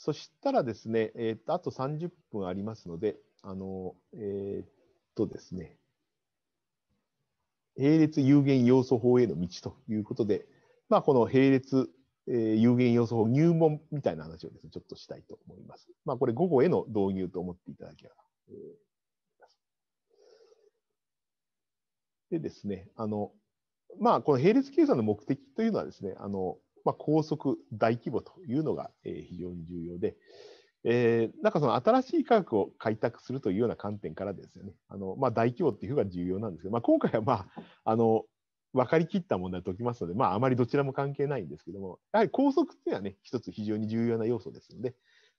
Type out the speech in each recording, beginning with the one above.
そしたらですね、えっ、ー、とあと30分ありますので、あのえっ、とですね、並列有限要素法への道ということで、まあ、この並列、えー、有限要素法入門みたいな話をですね、ちょっとしたいと思います。まあ、これ午後への導入と思っていただければ。でですね、あの、まあ、この並列計算の目的というのはですね、あの、まあ、高速、大規模というのが、えー、非常に重要で、えー、なんかその新しい科学を開拓するというような観点からですよね、あのまあ、大規模っていうのが重要なんですけど、まあ、今回は、まあ、あの分かりきった問題を解きますので、まあ、あまりどちらも関係ないんですけども、やはり高速っていうのはね、一つ非常に重要な要素ですので、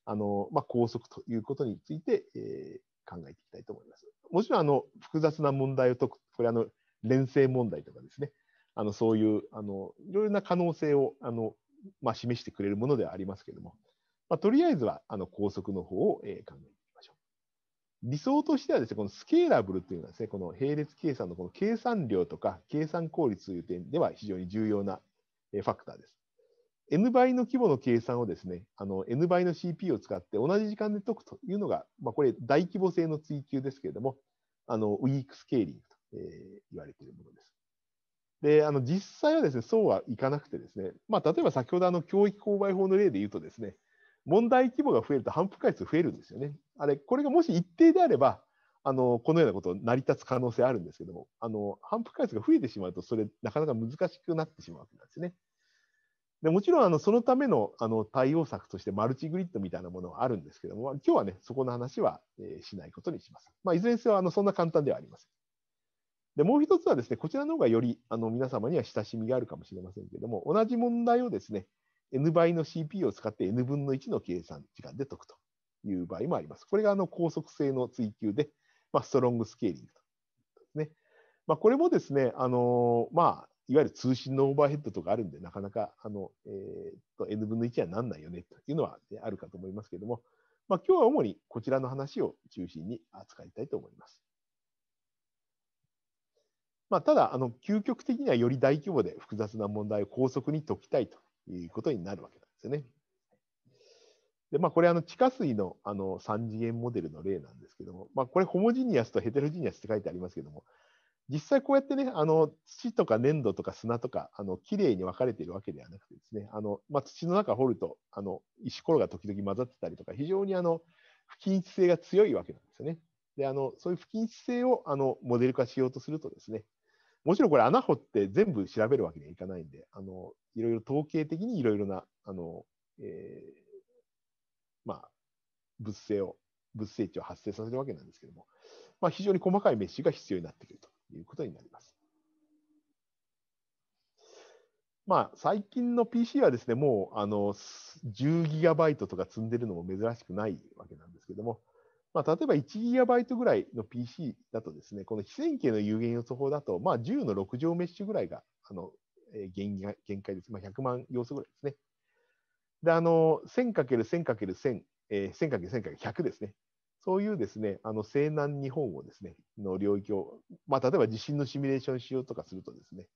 あのまあ、高速ということについて、えー、考えていきたいと思います。もちろんあの複雑な問題を解く、これあの連成問題とかですね、あのそういうあのいろいろな可能性をあの、まあ、示してくれるものではありますけれども、まあ、とりあえずはあの高速の方を、えー、考えていきましょう。理想としてはですね、このスケーラブルというのはですね、この並列計算のこの計算量とか計算効率という点では非常に重要なファクターです。N 倍の規模の計算をですね、あの N 倍の CPU を使って同じ時間で解くというのが、まあ、これ大規模性の追求ですけれども、あのウィークスケーリングと、えー、言われているものです。であの実際はですねそうはいかなくてですね、まあ、例えば先ほどあの教育購買法の例で言うとですね問題規模が増えると反復回数増えるんですよね。あれこれがもし一定であればあのこのようなこと成り立つ可能性あるんですけどもあの反復回数が増えてしまうとそれなかなか難しくなってしまうわけなんですね。でもちろんあのそのためのあの対応策としてマルチグリッドみたいなものはあるんですけども今日はねそこの話は、えー、しないことにします。まあ、いずれにせよあのそんな簡単ではありません。でもう一つはですね、こちらの方がよりあの皆様には親しみがあるかもしれませんけれども、同じ問題をですね、n 倍の CPU を使って n 分の1の計算時間で解くという場合もあります。これがあの高速性の追求で、まあ、ストロングスケーリングとですね。まあ、これもですね、あのまあ、いわゆる通信のオーバーヘッドとかあるんで、なかなかあの、えー、と n 分の1はなんないよねというのは、ね、あるかと思いますけれども、まあ、今日は主にこちらの話を中心に扱いたいと思います。まあ、ただあの究極的にはより大規模で複雑な問題を高速に解きたいということになるわけなんですよね。でまあ、これあの地下水のあの3次元モデルの例なんですけども、まあ、これホモジニアスとヘテロジニアスって書いてありますけども実際こうやってねあの土とか粘土とか砂とかあのきれいに分かれているわけではなくてですねあの、まあ、土の中掘るとあの石ころが時々混ざってたりとか非常にあの不均一性が強いわけなんですよね。であのそういう不均一性をあのモデル化しようとするとですねもちろんこれ穴掘って全部調べるわけにはいかないんで、あの、いろいろ統計的にいろいろな、あの、えー、まあ、物性を、物性値を発生させるわけなんですけども、まあ、非常に細かいメッシュが必要になってくるということになります。まあ、最近の PC はですね、もうあの1 0イトとか積んでるのも珍しくないわけなんですけども、まあ、例えば1イトぐらいの PC だとですね、この非線形の有限予想法だと、まあ、10の6乗メッシュぐらいがあの、えー、限限界です。まあ、100万要素ぐらいですね。で、あの、1000×1000×1000、え 1000×1000×100 ですね。そういうですね、あの西南日本をですね、の領域を、まあ、例えば地震のシミュレーションしようとかするとですね、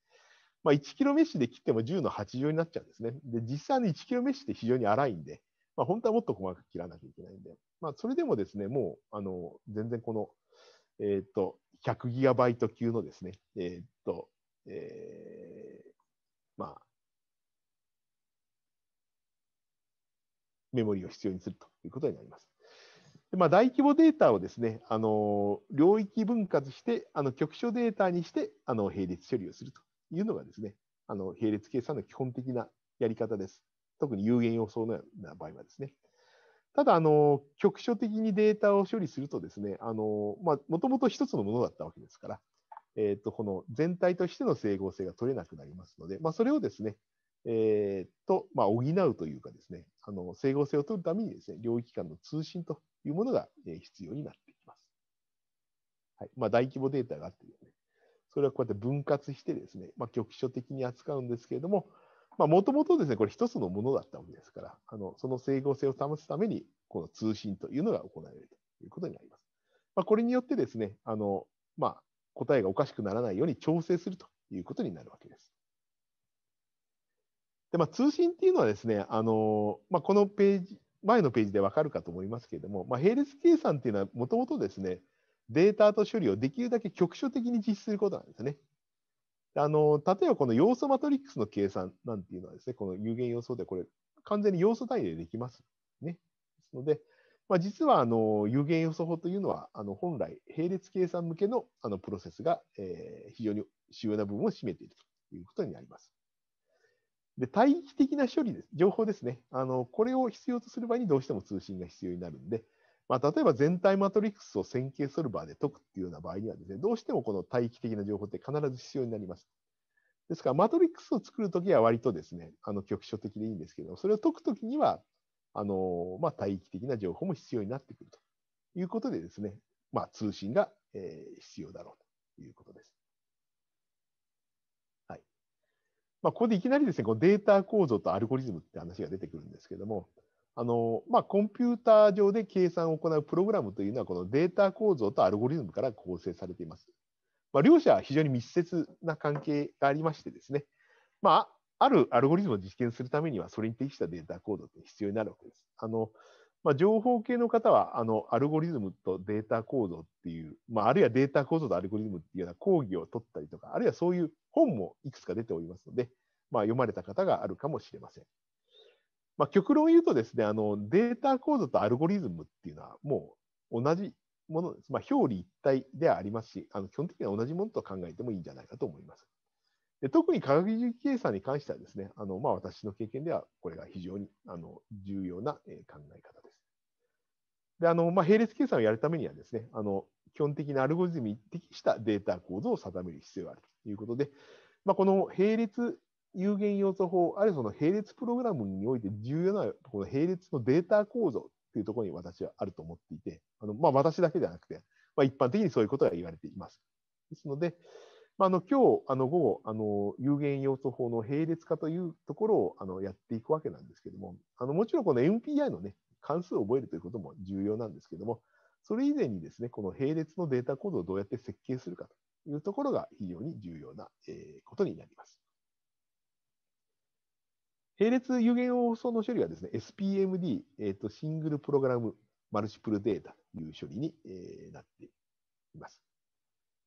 まあ、1キロメッシュで切っても10の8乗になっちゃうんですね。で、実際の1キロメッシュって非常に荒いんで、まあ、本当はもっと細かく切らなきゃいけないんで、まあ、それでもですね、もう、あの、全然この、えっ、と、100ギガバイト級のですね、えっ、と、えー、まあ、メモリを必要にするということになります。でまあ、大規模データをですね、あの領域分割して、あの局所データにしてあの並列処理をするというのがですね、あの並列計算の基本的なやり方です。特に有限要素のような場合はですね。ただ、あの、局所的にデータを処理するとですね、あの、まあ、もともと一つのものだったわけですから、えっ、ー、と、この全体としての整合性が取れなくなりますので、まあ、それをですね、えっ、ー、と、まあ、補うというかですね、あの、整合性を取るためにですね、領域間の通信というものが必要になってきます。はい。まあ、大規模データがあってですね、それはこうやって分割してですね、まあ、局所的に扱うんですけれども、もともとですね、これ一つのものだったわけですから、あのその整合性を保つために、この通信というのが行われるということになります。まあ、これによってですね、あのまあ、答えがおかしくならないように調整するということになるわけです。でまあ、通信っていうのはですね、あのまあ、このページ、前のページでわかるかと思いますけれども、まあ、並列計算っていうのはもともとですね、データと処理をできるだけ局所的に実施することなんですね。あの例えばこの要素マトリックスの計算なんていうのはですね、この有限要素でこれ完全に要素単位でできます。ね。ですので、まあ、実はあの有限要素法というのはあの本来並列計算向けのあのプロセスが、えー、非常に主要な部分を占めているということになります。で対比的な処理です、情報ですね。あのこれを必要とする場合にどうしても通信が必要になるんで、まあ、例えば全体マトリックスを線形ソルバーで解くっていうような場合にはですね、どうしてもこの待機的な情報って必ず必要になります。ですから、マトリックスを作るときは割とですね、あの局所的でいいんですけどそれを解くときには、あのまあ、待機的な情報も必要になってくるということでですね、まあ、通信が、えー、必要だろうということです。はいまあ、ここでいきなりですね、このデータ構造とアルゴリズムって話が出てくるんですけども、あのまあ、コンピューター上で計算を行うプログラムというのはこのデータ構造とアルゴリズムから構成されています。まあ、両者は非常に密接な関係がありましてですね、まあ、あるアルゴリズムを実験するためにはそれに適したデータ構造って必要になるわけです。あのまあ、情報系の方はあのアルゴリズムとデータ構造っていう、まあ、あるいはデータ構造とアルゴリズムっていうような講義を取ったりとか、あるいはそういう本もいくつか出ておりますので、まあ、読まれた方があるかもしれません。まあ、極論言うとですねあのデータ構造とアルゴリズムっていうのはもう同じものです、まあ、表裏一体ではありますしあの基本的には同じものと考えてもいいんじゃないかと思います。で特に科学技術計算に関してはですねあの、まあ、私の経験ではこれが非常にあの重要な考え方です。であのまあ、並列計算をやるためにはですねあの基本的なアルゴリズムに適したデータ構造を定める必要があるということで、まあ、この並列有限要素法、あるいはその並列プログラムにおいて重要なこの並列のデータ構造っていうところに私はあると思っていて、あのまあ、私だけではなくて、まあ、一般的にそういうことが言われています。ですので、まあ、あの今日あの午後あの、有限要素法の並列化というところをあのやっていくわけなんですけども、あのもちろんこの MPI の、ね、関数を覚えるということも重要なんですけども、それ以前にですね、この並列のデータ構造をどうやって設計するかというところが非常に重要な、えことになります。並列有限要素の処理はですね、SPMD、えーと、シングルプログラムマルチプルデータという処理に、えー、なっています。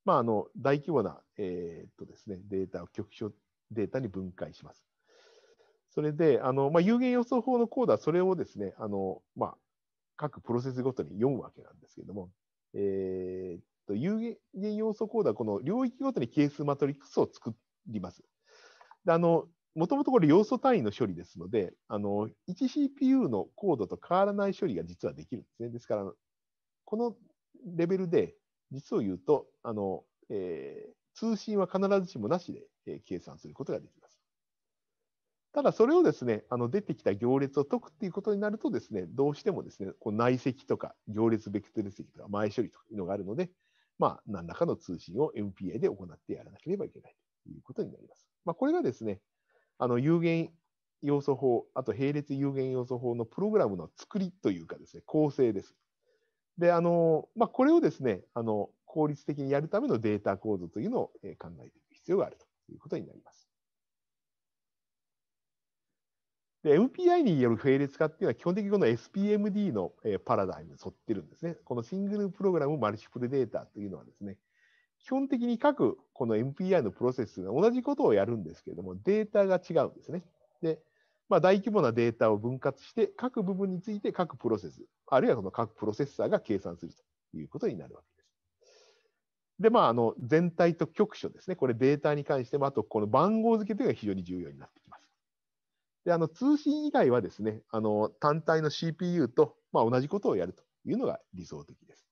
まあ、あの大規模な、えーとですね、データを局所データに分解します。それで、あのまあ、有限予想法のコードはそれをですね、あのまあ、各プロセスごとに読むわけなんですけれども、えーと、と有限要素コードはこの領域ごとに係数マトリックスを作ります。であのもともとこれ要素単位の処理ですので、あの、1CPU のコードと変わらない処理が実はできるんですね。ですから、このレベルで、実を言うと、あの、えー、通信は必ずしもなしで、え計算することができます。ただ、それをですね、あの出てきた行列を解くっていうことになるとですね、どうしてもですね、こう内積とか行列ベクトル積とか前処理というのがあるので、まあ、何らかの通信を MPA で行ってやらなければいけないということになります。まあ、これがですね、あの有限要素法、あと並列有限要素法のプログラムの作りというかですね、構成です。で、あの、まあ、これをですね、あの、効率的にやるためのデータ構造というのを考えていく必要があるということになります。で、MPI による並列化っていうのは基本的にこの SPMD のパラダイムに沿ってるんですね。このシングルプログラムマルチプルデータというのはですね、基本的に各この MPI のプロセスが同じことをやるんですけれども、データが違うんですね。で、まあ、大規模なデータを分割して、各部分について各プロセス、あるいはその各プロセッサーが計算するということになるわけです。で、まあ、あの全体と局所ですね、これデータに関しても、あとこの番号付けというのが非常に重要になってきます。で、あの通信以外はですね、あの単体の CPU とまあ同じことをやるというのが理想的です。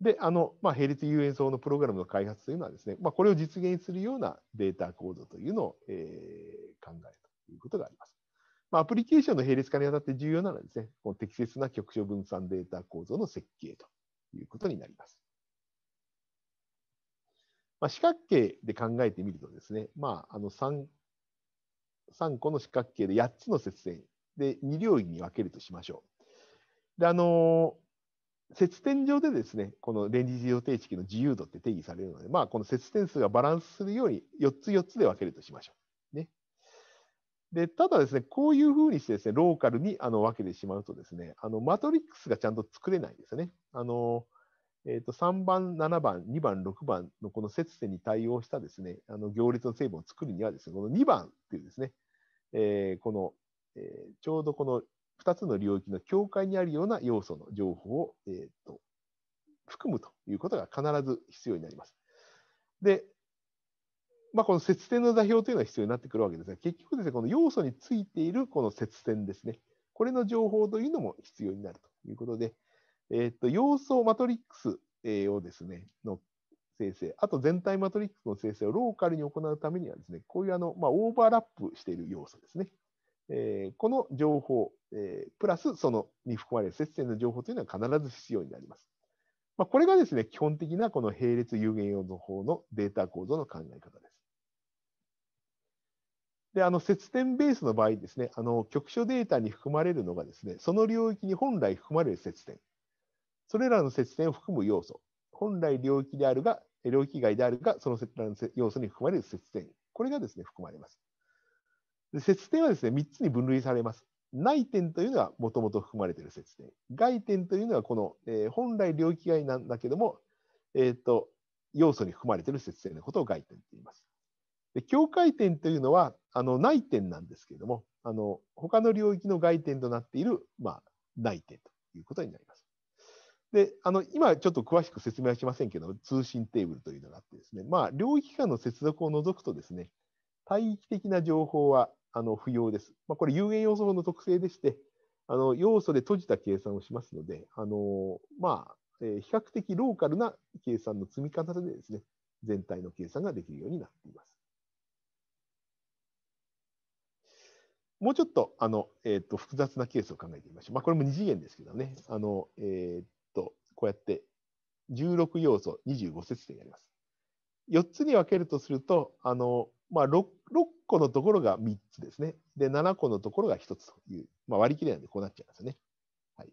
で、あの、まあ、並列有塩素のプログラムの開発というのはですね、まあ、これを実現するようなデータ構造というのを、えー、考えるということがあります。まあ、アプリケーションの並列化にあたって重要なのはですね、この適切な局所分散データ構造の設計ということになります。まあ、四角形で考えてみるとですね、まあ、あの 3, 3個の四角形で8つの接線で2領域に分けるとしましょう。で、あのー節点上でですね、この連立予定式の自由度って定義されるので、まあ、この節点数がバランスするように4つ4つで分けるとしましょう。ね。で、ただですね、こういうふうにしてですね、ローカルにあの分けてしまうとですね、あのマトリックスがちゃんと作れないんですよね。あの、えー、と3番、7番、2番、6番のこの節点に対応したですね、あの行列の成分を作るにはですね、この2番っていうですね、えー、この、えー、ちょうどこの2つの領域の境界にあるような要素の情報を、えーと、含むということが必ず必要になります。で、まあ、この接点の座標というのは必要になってくるわけですが、結局ですね、この要素についているこの接点ですね、これの情報というのも必要になるということで、えーと、要素マトリックス、えをですね、の生成、あと全体マトリックスの生成をローカルに行うためにはですね、こういうあの、まあ、オーバーラップしている要素ですね。えー、この情報、えー、プラスそのに含まれる接線の情報というのは必ず必要になります。まあ、これがですね、基本的なこの並列有限要素法のデータ構造の考え方です。で、あの、接点ベースの場合ですね、あの、局所データに含まれるのがですね、その領域に本来含まれる接点、それらの接点を含む要素、本来領域であるが、領域外であるが、その節点の要素に含まれる接点、これがですね、含まれます。で節点はですね、3つに分類されます。内点というのはもともと含まれている節点。外点というのはこの、えー、本来領域外なんだけども、えーと、と要素に含まれている節点のことを外点と言います。で境界点というのはあの内点なんですけれども、あの他の領域の外点となっている、まあ、内点ということになります。であの今ちょっと詳しく説明はしませんけど通信テーブルというのがあってですね、まあ、領域間の接続を除くとですね、帯域的な情報はあの不要です。まあ、これ有限要素法の特性でして、あの要素で閉じた計算をしますので、あのまあ、えー、比較的ローカルな計算の積み方でですね、全体の計算ができるようになっています。もうちょっとあの、えーと、複雑なケースを考えてみましょう。まあ、これも二次元ですけどね、あのえー、っとこうやって16要素25節点やります。4つに分けるとすると、あのまあ6、6, 個のところが3つですね。で、7個のところが1つという、まあ、割り切れなんでこうなっちゃいますよね。はい、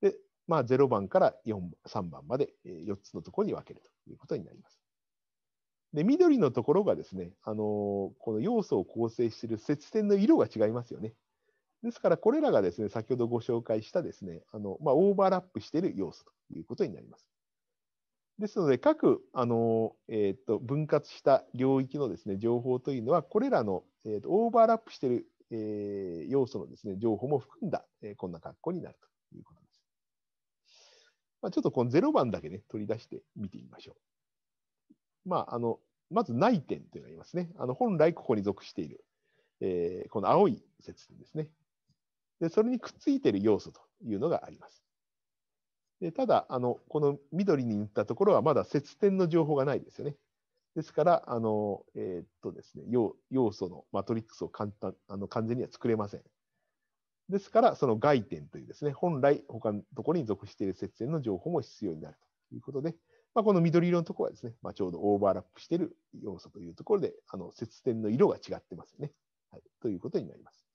で、まあ、0番から4 3番まで4つのところに分けるということになります。で、緑のところがですね、あのー、この要素を構成している接点の色が違いますよね。ですから、これらがですね、先ほどご紹介したですね、あのまあ、オーバーラップしている要素ということになります。ですので、各あの、えーと、分割した領域のです、ね、情報というのは、これらの、えーと、とオーバーラップしている、えー、要素のです、ね、情報も含んだ、えー、こんな格好になるということです。まあ、ちょっとこの0番だけ、ね、取り出して見てみましょう。まあ、あのまず内点というのがありますね。あの本来ここに属している、えー、この青い節点ですねで。それにくっついている要素というのがあります。でただあの、この緑に塗ったところはまだ接点の情報がないですよね。ですから、あのえー、っとですね、要要素のマトリックスを簡単あの完全には作れません。ですから、その外点というですね、本来他のところに属している接点の情報も必要になるということで、まあ、この緑色のところはですね、まあ、ちょうどオーバーラップしている要素というところで、あの接点の色が違ってますよね、はい。ということになります。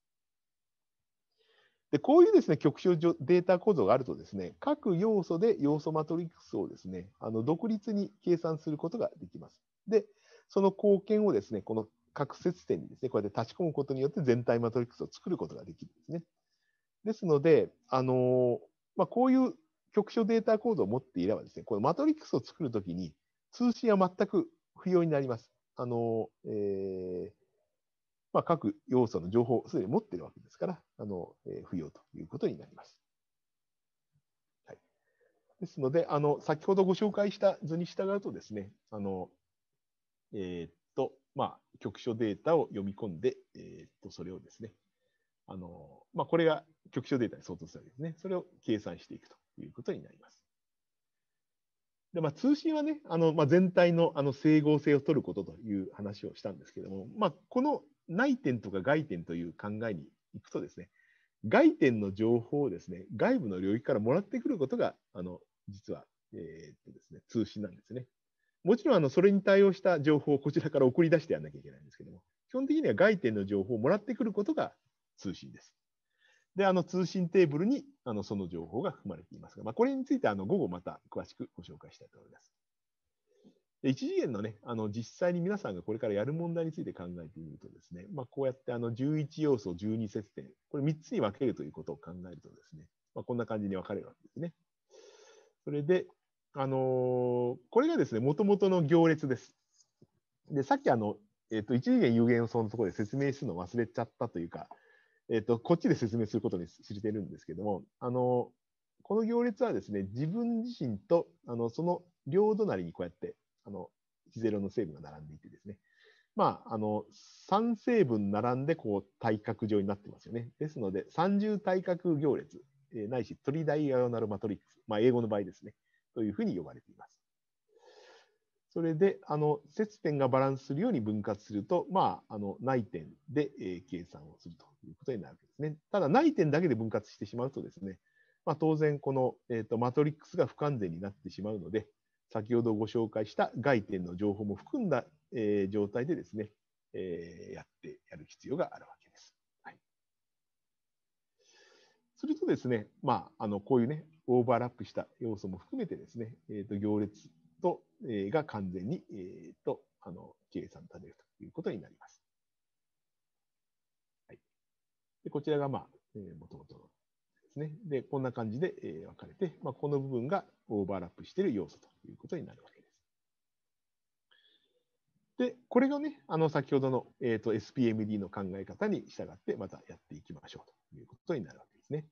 でこういうですね局所データ構造があるとですね各要素で要素マトリックスをですねあの独立に計算することができます。でその貢献をですねこの各接点にですねこうやって立ち込むことによって全体マトリックスを作ることができるんですね。ですのであの、まあ、こういう局所データ構造を持っていればですねこのマトリックスを作るときに通信は全く不要になります。あのえーまあ、各要素の情報をすでに持っているわけですから、あのえー、不要ということになります。はい、ですのであの、先ほどご紹介した図に従うとですね、あのえー、っとまあ、局所データを読み込んで、えー、っとそれをですね、あのまあ、これが局所データに相当するわけですね。それを計算していくということになります。でまあ、通信はね、あのまあ、全体のあの整合性を取ることという話をしたんですけども、まあ、この内点とか外点という考えに行くとですね、外点の情報をですね、外部の領域からもらってくることが、あの、実は、えー、っとですね、通信なんですね。もちろん、あの、それに対応した情報をこちらから送り出してやらなきゃいけないんですけども、基本的には外点の情報をもらってくることが通信です。で、あの、通信テーブルに、あの、その情報が含まれていますが、まあ、これについて、あの、午後また詳しくご紹介したいと思います。一次元のね、あの実際に皆さんがこれからやる問題について考えてみるとですね、まあ、こうやってあの11要素、12節点、これ3つに分けるということを考えるとですね、まあ、こんな感じに分かれるわけですね。それで、あのー、これがですね、もともとの行列です。で、さっきあの、えっ、ー、と、一次元有限そのところで説明するの忘れちゃったというか、えっ、ー、と、こっちで説明することに知れてるんですけども、あのこの行列はですね、自分自身とあのその両隣にこうやってあの1ゼの成分が並んでいてですね、まあ、あの3成分並んでこう対角上になってますよね。ですので、三重対角行列、えー、ないしトリダイアオナルマトリックス、まあ、英語の場合ですね、というふうに呼ばれています。それで、あの接点がバランスするように分割すると、まあ、あの内点で、えー、計算をするということになるわけですね。ただ、内点だけで分割してしまうとですね、まあ、当然、この、えーとマトリックスが不完全になってしまうので、先ほどご紹介した外点の情報も含んだ、えー、状態でですね、えー、やってやる必要があるわけです。はい、するとですね、まあ、あのこういうね、オーバーラップした要素も含めてですね、えー、と行列と、えー、が完全に、えーと、あの計算されるということになります。はい、でこちらが、まあえー、もともとのですね。で、こんな感じで、えー、分かれて、まあ、この部分がオーバーラップしている要素ということになるわけです。で、これがね、あの先ほどの、えーと、SPMD の考え方に従ってまたやっていきましょうということになるわけですね。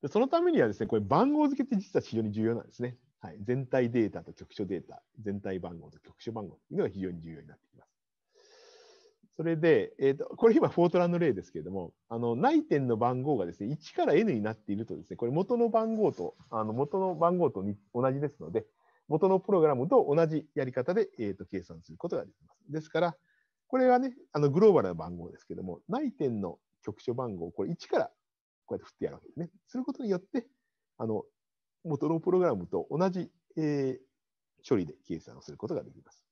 でそのためにはですね、これ番号付けって実は非常に重要なんですね。はい、全体データと局所データ、全体番号と局所番号というのが非常に重要になってそれで、えーと、これ今、フォートランの例ですけれども、あの内点の番号がですね1から n になっていると、ですねこれ元の番号とあの元の番号と同じですので、元のプログラムと同じやり方で、えーと、計算することができます。ですから、これはね、あのグローバルな番号ですけども、内点の局所番号をこれ1からこうやって振ってやるわけですね。することによって、あの元のプログラムと同じ、えー、処理で計算をすることができます。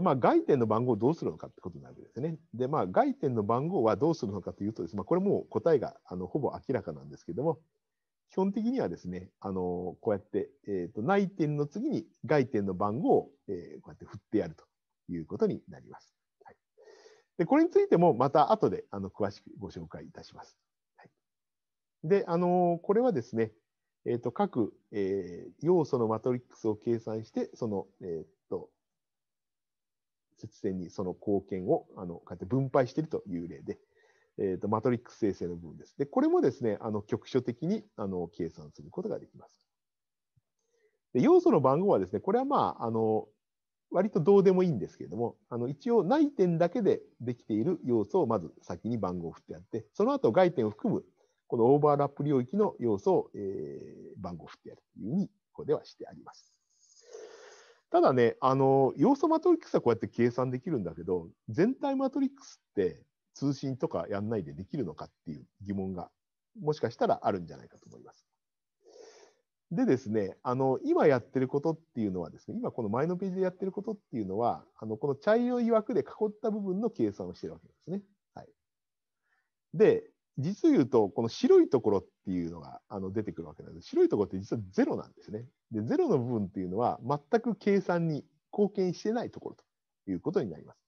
で、まあ、外点の番号をどうするのかってことになるわけですね。で、まあ、外点の番号はどうするのかというとです、ね、まあ、これも答えがあのほぼ明らかなんですけども、基本的にはですね、あのこうやって、えーと、内点の次に外点の番号を、えー、こうやって振ってやるということになります。はい、でこれについてもまた後であの詳しくご紹介いたします。はい、で、あのこれはですね、えーと、と各、えー、要素のマトリックスを計算して、その、えー節電にその貢献をあのこうやって分配しているという例で、えーと、マトリックス生成の部分です。で、これもですね、あの局所的にあの計算することができます。で要素の番号はですね、これはまあ、あの割とどうでもいいんですけれども、あの一応内点だけでできている要素をまず先に番号を振ってやって、その後外点を含むこのオーバーラップ領域の要素を、えー、番号を振ってやるというふうにここではしてあります。ただね、あの、要素マトリックスはこうやって計算できるんだけど、全体マトリックスって通信とかやんないでできるのかっていう疑問が、もしかしたらあるんじゃないかと思います。でですね、あの、今やってることっていうのはですね、今この前のページでやってることっていうのは、あの、この茶色い枠で囲った部分の計算をしてるわけですね。はい。で、実を言うと、この白いところっていうのがあの出てくるわけなんです。白いところって実はゼロなんですね。で、ゼロの部分っていうのは全く計算に貢献してないところということになります。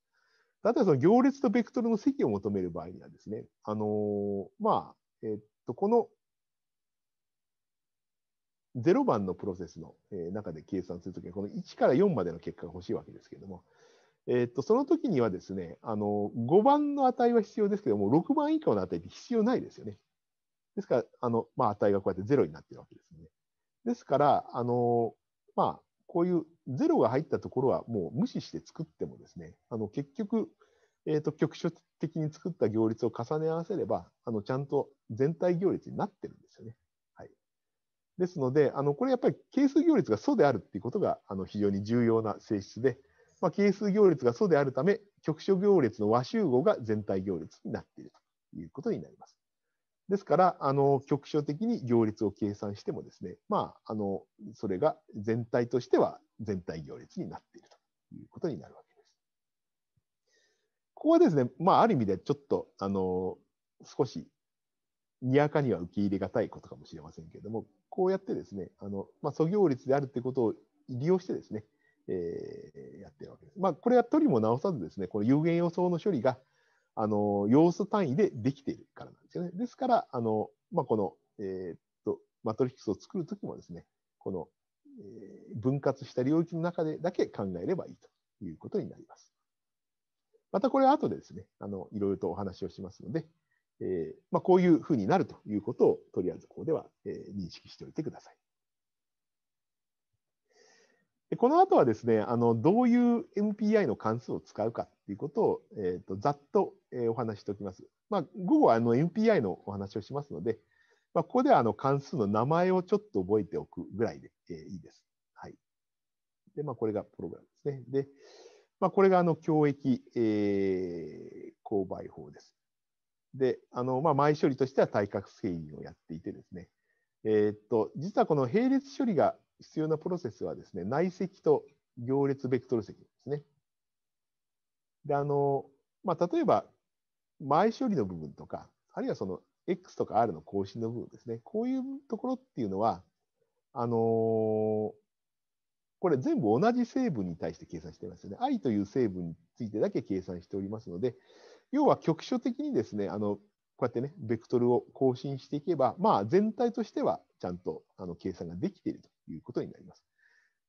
例えばその行列とベクトルの積を求める場合にはですね、あのー、まあ、えー、っと、この0番のプロセスの中で計算するときは、この1から4までの結果が欲しいわけですけれども、えっとその時にはですねあの5番の値は必要ですけども6番以下の値って必要ないですよね。ですからあの、まあ、値がこうやって0になっているわけですね。ですからあの、まあ、こういう0が入ったところはもう無視して作ってもですねあの結局、えー、と局所的に作った行列を重ね合わせればあのちゃんと全体行列になってるんですよね。はい、ですのであのこれやっぱり係数行列が素であるっていうことがあの非常に重要な性質で。まあ、係数行列が素であるため、局所行列の和集合が全体行列になっているということになります。ですから、あの局所的に行列を計算してもですね、まあ、あのそれが全体としては全体行列になっているということになるわけです。ここはですね、まあ、ある意味でちょっとあの少しにやかには受け入れがたいことかもしれませんけれども、こうやってですね、あのまあ、素行列であるということを利用してですね、えー、やってるわけです。まあ、これは取りも直さずですね、この有限予想の処理が、あの、要素単位でできているからなんですよね。ですから、あの、まあ、この、えー、っと、マトリックスを作るときもですね、この、えー、分割した領域の中でだけ考えればいいということになります。またこれは後でですね、あの、いろいろとお話をしますので、えー、まあ、こういうふうになるということを、とりあえずここでは、えー、認識しておいてください。でこの後はですねあの、どういう MPI の関数を使うかっていうことを、えーと、ざっと、えお話ししておきます。まあ、午後はあの MPI のお話をしますので、まあ、ここではあの関数の名前をちょっと覚えておくぐらいで、えー、いいです。はい。で、まあ、これがプログラムですね。で、まあ、これがあの教育、えー、購買法です。で、あのまあ、前処理としては対角理をやっていてですね、えー、っと、実はこの並列処理が必要なプロセスはですね、内積と行列ベクトル積ですね。で、あの、まあ、例えば、前処理の部分とか、あるいはその X とか R の更新の部分ですね。こういうところっていうのは、あのー、これ全部同じ成分に対して計算してますよね。I という成分についてだけ計算しておりますので、要は局所的にですね、あの、こうやってね、ベクトルを更新していけば、まあ全体としてはちゃんとあの計算ができているということになります。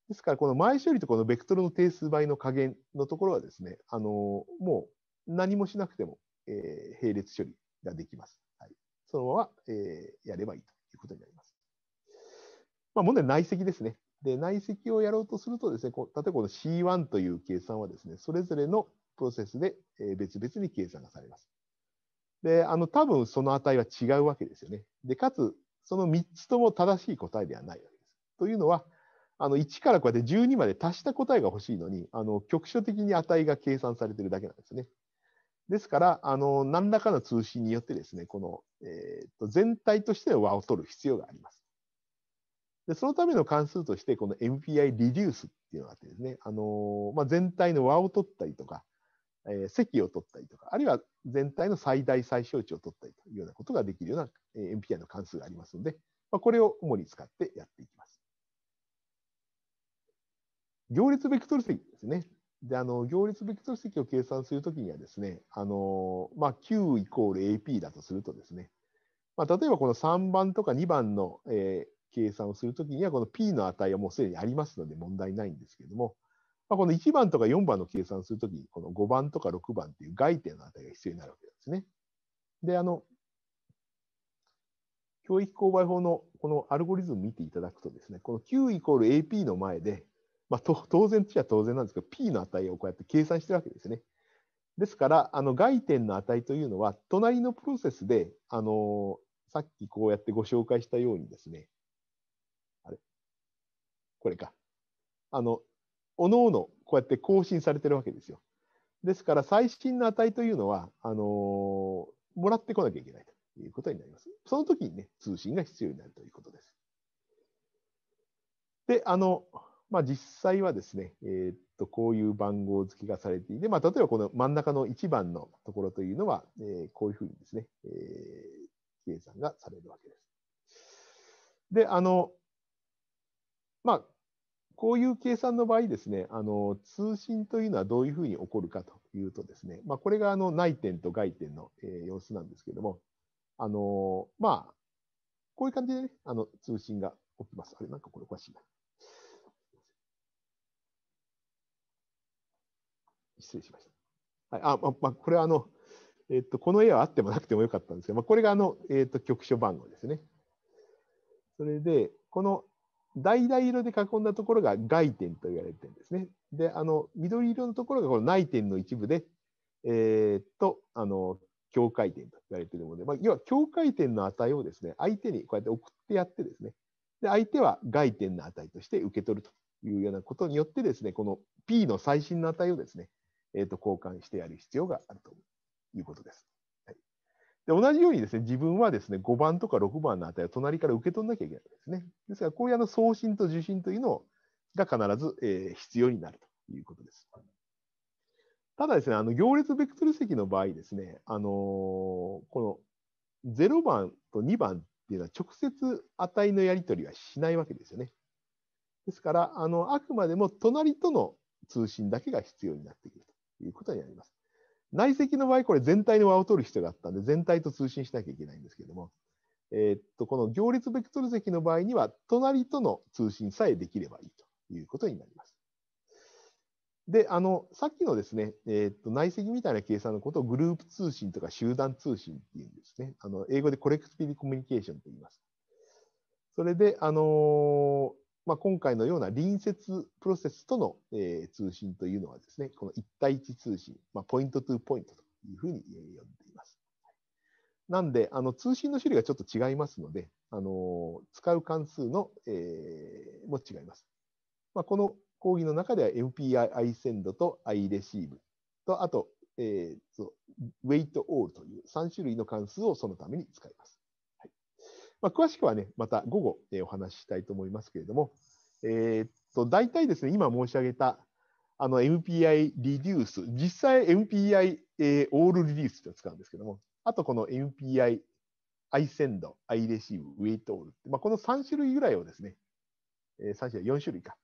ですから、この前処理とこのベクトルの定数倍の加減のところはですね、あのもう何もしなくても、えー、並列処理ができます。はい、そのまま、えー、やればいいということになります。まあ、問題は内積ですね。で、内積をやろうとするとですね、こ例えばこの C1 という計算はですね、それぞれのプロセスで別々に計算がされます。で、あの、多分その値は違うわけですよね。で、かつ、その3つとも正しい答えではないわけです。というのは、あの1からこうやって12まで足した答えが欲しいのに、あの局所的に値が計算されてるだけなんですね。ですから、あの何らかの通信によってですね、この、えー、と全体としては和を取る必要があります。でそのための関数として、この MPI リデュースっていうのがあってですね、あのまあ、全体の和を取ったりとか、えー、積を取ったりとか、あるいは全体の最大最小値を取ったりというようなことができるような MPI の関数がありますので、まあ、これを主に使ってやっていきます。行列ベクトル積ですね。で、あの、行列ベクトル積を計算するときにはですね、あの、まあ、Q イコール AP だとするとですね、まあ、例えばこの3番とか2番の、えー、計算をするときには、この P の値はもうすでにありますので問題ないんですけども、まあ、この1番とか4番の計算するときに、この5番とか6番っていう外点の値が必要になるわけですね。で、あの、教育購買法のこのアルゴリズムを見ていただくとですね、この Q イコール AP の前で、まあ、当然してゃ当然なんですけど、P の値をこうやって計算してるわけですね。ですから、あの外点の値というのは、隣のプロセスで、あのさっきこうやってご紹介したようにですね、あれこれか。あの、おのおのこうやって更新されてるわけですよ。ですから、最新の値というのは、あのもらってこなきゃいけないということになります。その時にね、通信が必要になるということです。で、あの、まあ、実際はですね、えー、っとこういう番号付けがされていて、まあ、例えばこの真ん中の1番のところというのは、えー、こういうふうにですね、えー、計算がされるわけです。で、あの、まあ、こういう計算の場合ですね、あの通信というのはどういうふうに起こるかというとですね、まあ、これがあの内点と外点の、えー、様子なんですけれども、あのまあ、こういう感じでね、あの通信が起きます。あれ、なんかこれおかしいな。失礼しました。はい、あ、まあ、これはあの、えっ、と、この絵はあってもなくてもよかったんですけど、まあ、これがあの、えっ、と、局所番号ですね。それで、この橙色で囲んだところが外点と言われてるんですね。で、あの、緑色のところがこの内点の一部で、えー、っと、あの、境界点と言われているもので、まあ、要は境界点の値をですね、相手にこうやって送ってやってですね、で、相手は外点の値として受け取るというようなことによってですね、この P の最新の値をですね、えーと、交換してやる必要があるということです。はい、で同じようにですね、自分はですね、5番とか6番の値を隣から受け取らなきゃいけないんですね。ですから、こういうあの送信と受信というのが必ず、えー、必要になるということです。ただですね、あの行列ベクトル積の場合ですね、あのー、この0番と2番っていうのは直接値のやり取りはしないわけですよね。ですから、あのあくまでも隣との通信だけが必要になってくると。いうことになります。内積の場合、これ全体の和を取る必要があったんで、全体と通信しなきゃいけないんですけども、えー、っと、この行列ベクトル積の場合には、隣との通信さえできればいいということになります。で、あの、さっきのですね、えー、っと、内積みたいな計算のことをグループ通信とか集団通信っていうんですね。あの、英語でコレクティブコミュニケーションと言います。それで、あのーまあ、今回のような隣接プロセスとの、えー、通信というのはですね、この1対1通信、まあ、ポイント2ポイントというふうに、え呼んでいます。なんで、あの通信の種類がちょっと違いますので、あの使う関数の、えー、も違います。まあ、この講義の中では MPI send と I receive と、あと、えー、ウェイトオールという3種類の関数をそのために使います。まあ、詳しくはね、また午後、えお話ししたいと思いますけれども、えー、っと、大体ですね、今申し上げた、あの MPI リデュース、実際 MPI、えー、オールリ u ースって使うんですけども、あとこの MPI アイセンド、アイレシーブ、ウェイトオールって、まあ、この3種類ぐらいをですね、えー、3種類、4種類か。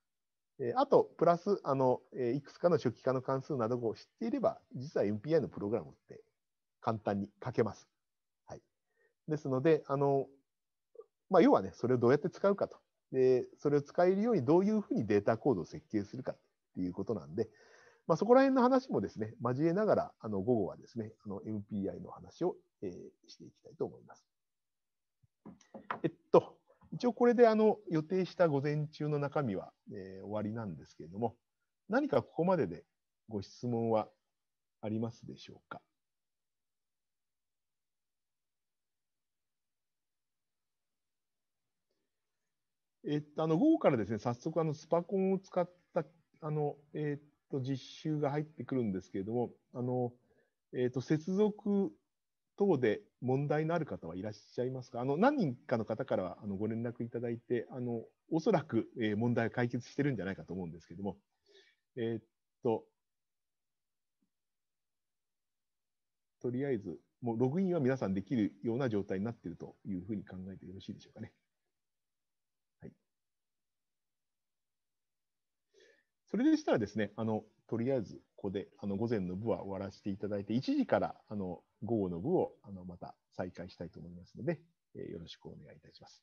えあと、プラス、あの、えいくつかの初期化の関数などを知っていれば、実は MPI のプログラムって簡単に書けます。はい。ですので、あの、まあ、要はね、それをどうやって使うかと。で、それを使えるようにどういうふうにデータコードを設計するかっていうことなんで、まあ、そこら辺の話もですね、交えながら、あの午後はですね、MPI の話を、えー、していきたいと思います。えっと、一応これであの予定した午前中の中身は、えー、終わりなんですけれども、何かここまででご質問はありますでしょうか。えっと、あの午後からですね、早速あのスパコンを使ったあの、えっと、実習が入ってくるんですけれども、あのえっと、接続等で問題のある方はいらっしゃいますかあの何人かの方からはあのご連絡いただいて、あのおそらく、え問題を解決してるんじゃないかと思うんですけれども、えっと、とりあえず、もうログインは皆さんできるような状態になっているというふうに考えてよろしいでしょうかね。それでしたらですね、あのとりあえずここであの午前の部は終わらせていただいて、1時からあの午後の部をあのまた再開したいと思いますので、えー、よろしくお願いいたします。